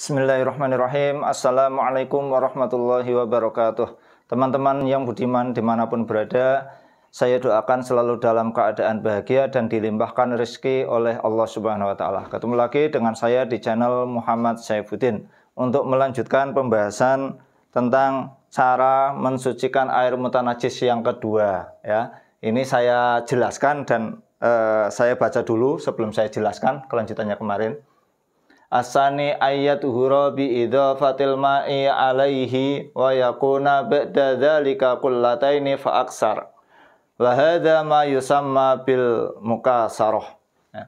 Bismillahirrahmanirrahim. Assalamualaikum warahmatullahi wabarakatuh. Teman-teman yang budiman dimanapun berada, saya doakan selalu dalam keadaan bahagia dan dilimpahkan rezeki oleh Allah Subhanahu wa taala. Ketemu lagi dengan saya di channel Muhammad Saifuddin untuk melanjutkan pembahasan tentang cara mensucikan air mutanajis yang kedua ya. Ini saya jelaskan dan uh, saya baca dulu sebelum saya jelaskan kelanjutannya kemarin. Asani ayat hurabi idhafatil ma'i alaihi wa yakuna ba'da dhalika kullataini fa'aksar. Wa hadha ma yusamma bil mukasaroh. Ya.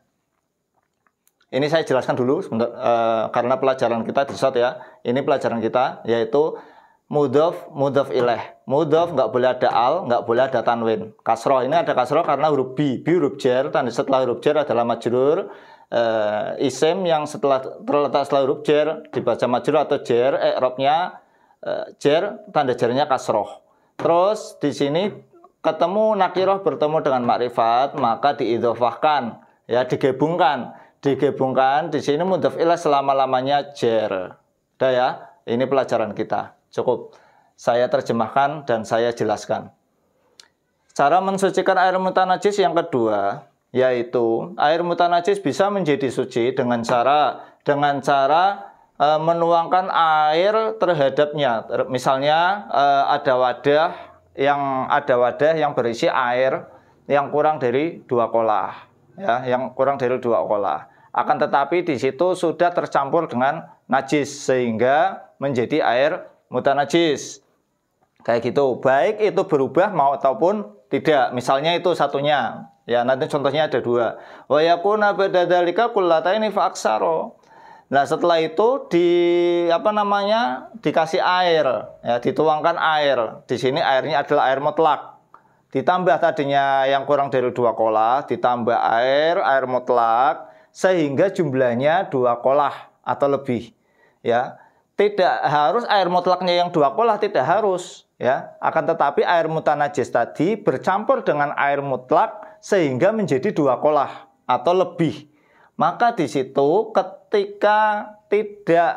Ini saya jelaskan dulu sebentar, uh, karena pelajaran kita di ya. Ini pelajaran kita yaitu mudhof mudhof ilaih. Mudhof nggak boleh ada al, nggak boleh ada tanwin. Kasroh ini ada kasroh karena huruf bi, bi huruf jer, tanda setelah huruf jer adalah majrur uh, isim yang setelah terletak setelah huruf jer dibaca majrur atau jer eh, eh, uh, jer tanda jernya kasroh. Terus di sini ketemu nakiroh bertemu dengan makrifat maka diidofahkan ya digabungkan digabungkan di sini mudafilah ilah selama-lamanya jer. Udah ya, ini pelajaran kita. Cukup. Saya terjemahkan dan saya jelaskan. Cara mensucikan air mutanajis yang kedua, yaitu air mutan najis bisa menjadi suci dengan cara dengan cara e, menuangkan air terhadapnya. Misalnya e, ada wadah yang ada wadah yang berisi air yang kurang dari dua kolah, ya, yang kurang dari dua kolah. Akan tetapi di situ sudah tercampur dengan najis sehingga menjadi air mutan najis Kayak gitu. Baik itu berubah mau ataupun tidak, misalnya itu satunya. Ya, nanti contohnya ada dua. Wa yakuna ba'da dzalika kullataini fa Nah, setelah itu di apa namanya? dikasih air, ya, dituangkan air. Di sini airnya adalah air mutlak. Ditambah tadinya yang kurang dari dua kolah, ditambah air, air mutlak, sehingga jumlahnya dua kolah atau lebih. Ya, tidak harus air mutlaknya yang dua kolah tidak harus ya akan tetapi air mutanajis tadi bercampur dengan air mutlak sehingga menjadi dua kolah atau lebih maka di situ ketika tidak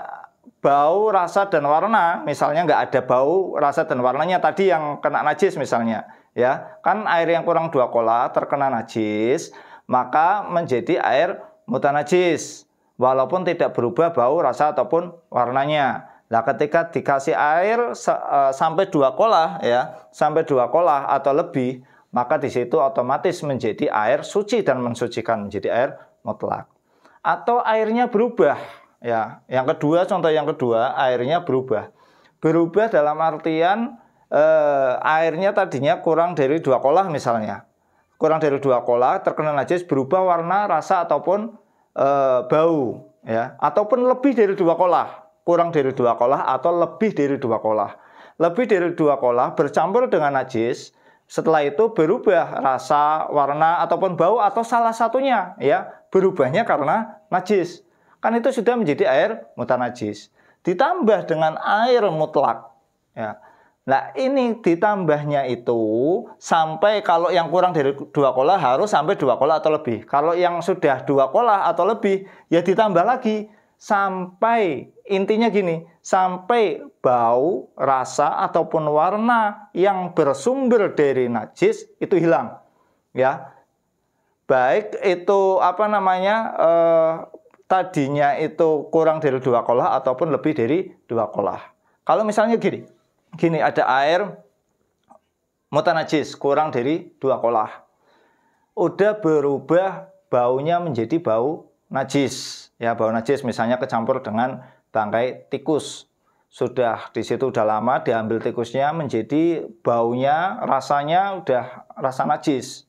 bau rasa dan warna misalnya nggak ada bau rasa dan warnanya tadi yang kena najis misalnya ya kan air yang kurang dua kolah terkena najis maka menjadi air mutanajis walaupun tidak berubah bau, rasa ataupun warnanya. Nah, ketika dikasih air e, sampai dua kolah ya, sampai dua kolah atau lebih, maka di situ otomatis menjadi air suci dan mensucikan menjadi air mutlak. Atau airnya berubah ya. Yang kedua contoh yang kedua, airnya berubah. Berubah dalam artian eh, airnya tadinya kurang dari dua kolah misalnya. Kurang dari dua kolah terkena najis berubah warna, rasa ataupun Eh, bau ya ataupun lebih dari dua kolah kurang dari dua kolah atau lebih dari dua kolah lebih dari dua kolah bercampur dengan najis setelah itu berubah rasa warna ataupun bau atau salah satunya ya berubahnya karena najis kan itu sudah menjadi air mutanajis ditambah dengan air mutlak ya Nah ini ditambahnya itu sampai kalau yang kurang dari dua kolah harus sampai dua kolah atau lebih. Kalau yang sudah dua kolah atau lebih ya ditambah lagi sampai intinya gini sampai bau, rasa ataupun warna yang bersumber dari najis itu hilang ya. Baik itu apa namanya eh, tadinya itu kurang dari dua kolah ataupun lebih dari dua kolah. Kalau misalnya gini, gini ada air mutan najis kurang dari dua kolah udah berubah baunya menjadi bau najis ya bau najis misalnya kecampur dengan bangkai tikus sudah di situ udah lama diambil tikusnya menjadi baunya rasanya udah rasa najis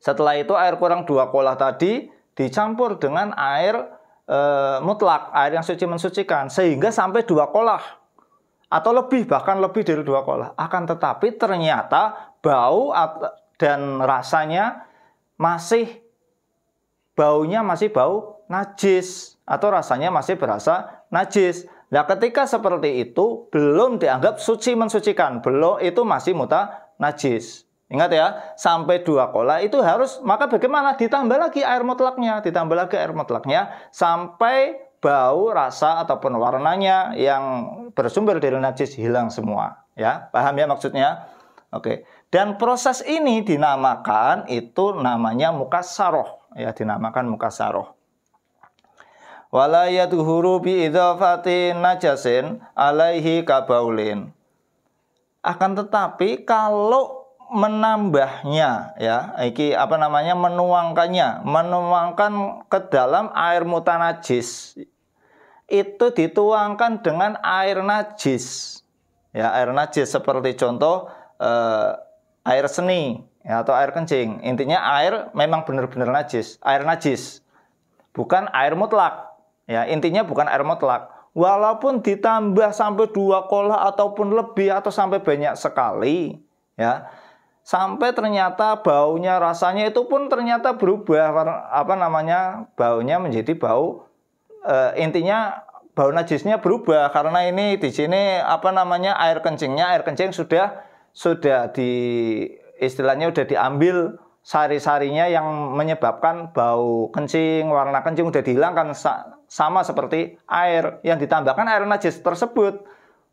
setelah itu air kurang dua kolah tadi dicampur dengan air e, mutlak air yang suci mensucikan sehingga sampai dua kolah atau lebih bahkan lebih dari dua kolah. Akan tetapi ternyata bau dan rasanya masih baunya masih bau najis atau rasanya masih berasa najis. Nah, ketika seperti itu belum dianggap suci mensucikan, belum itu masih muta najis. Ingat ya, sampai dua kolah itu harus maka bagaimana ditambah lagi air mutlaknya, ditambah lagi air mutlaknya sampai bau, rasa ataupun warnanya yang bersumber dari najis hilang semua, ya. Paham ya maksudnya? Oke. Dan proses ini dinamakan itu namanya mukasaroh, ya dinamakan mukasaroh. Walayat hurubi bi idhafati najasin alaihi kabaulin. Akan tetapi kalau menambahnya ya iki apa namanya menuangkannya menuangkan ke dalam air mutanajis itu dituangkan dengan air najis. Ya, air najis seperti contoh eh, air seni ya, atau air kencing. Intinya air memang benar-benar najis, air najis. Bukan air mutlak. Ya, intinya bukan air mutlak. Walaupun ditambah sampai dua kolah ataupun lebih atau sampai banyak sekali, ya. Sampai ternyata baunya rasanya itu pun ternyata berubah apa namanya? Baunya menjadi bau uh, intinya bau najisnya berubah karena ini di sini apa namanya air kencingnya air kencing sudah sudah di istilahnya sudah diambil sari-sarinya yang menyebabkan bau kencing warna kencing sudah dihilangkan sama seperti air yang ditambahkan air najis tersebut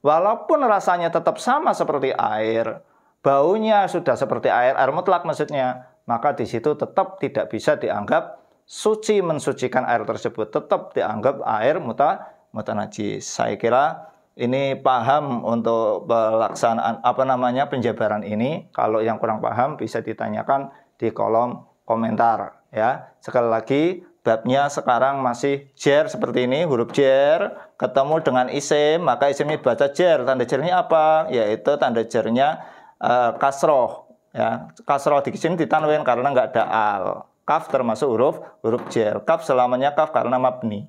walaupun rasanya tetap sama seperti air baunya sudah seperti air air mutlak maksudnya maka di situ tetap tidak bisa dianggap suci mensucikan air tersebut tetap dianggap air muta muta najis. Saya kira ini paham untuk pelaksanaan apa namanya penjabaran ini. Kalau yang kurang paham bisa ditanyakan di kolom komentar ya. Sekali lagi babnya sekarang masih jer seperti ini huruf jer ketemu dengan isim maka isimnya baca jer tanda jernya apa yaitu tanda jernya uh, kasroh ya kasroh di sini ditanwin karena nggak ada al Kaf termasuk huruf huruf jer. Kaf selamanya kaf karena mabni.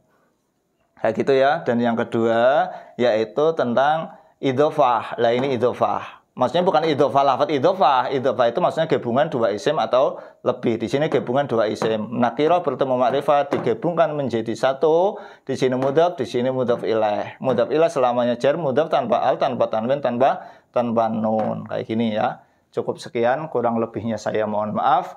Kayak gitu ya. Dan yang kedua yaitu tentang idofah. Lah ini idofah. Maksudnya bukan idofah lafat idofah. Idofah itu maksudnya gabungan dua isim atau lebih. Di sini gabungan dua isim. Nakiro bertemu makrifat digabungkan menjadi satu. Di sini mudaf, di sini mudaf ilah. Mudaf ilah selamanya jer, mudaf tanpa al, tanpa tanwin, tanpa tanpa nun. Kayak gini ya. Cukup sekian, kurang lebihnya saya mohon maaf.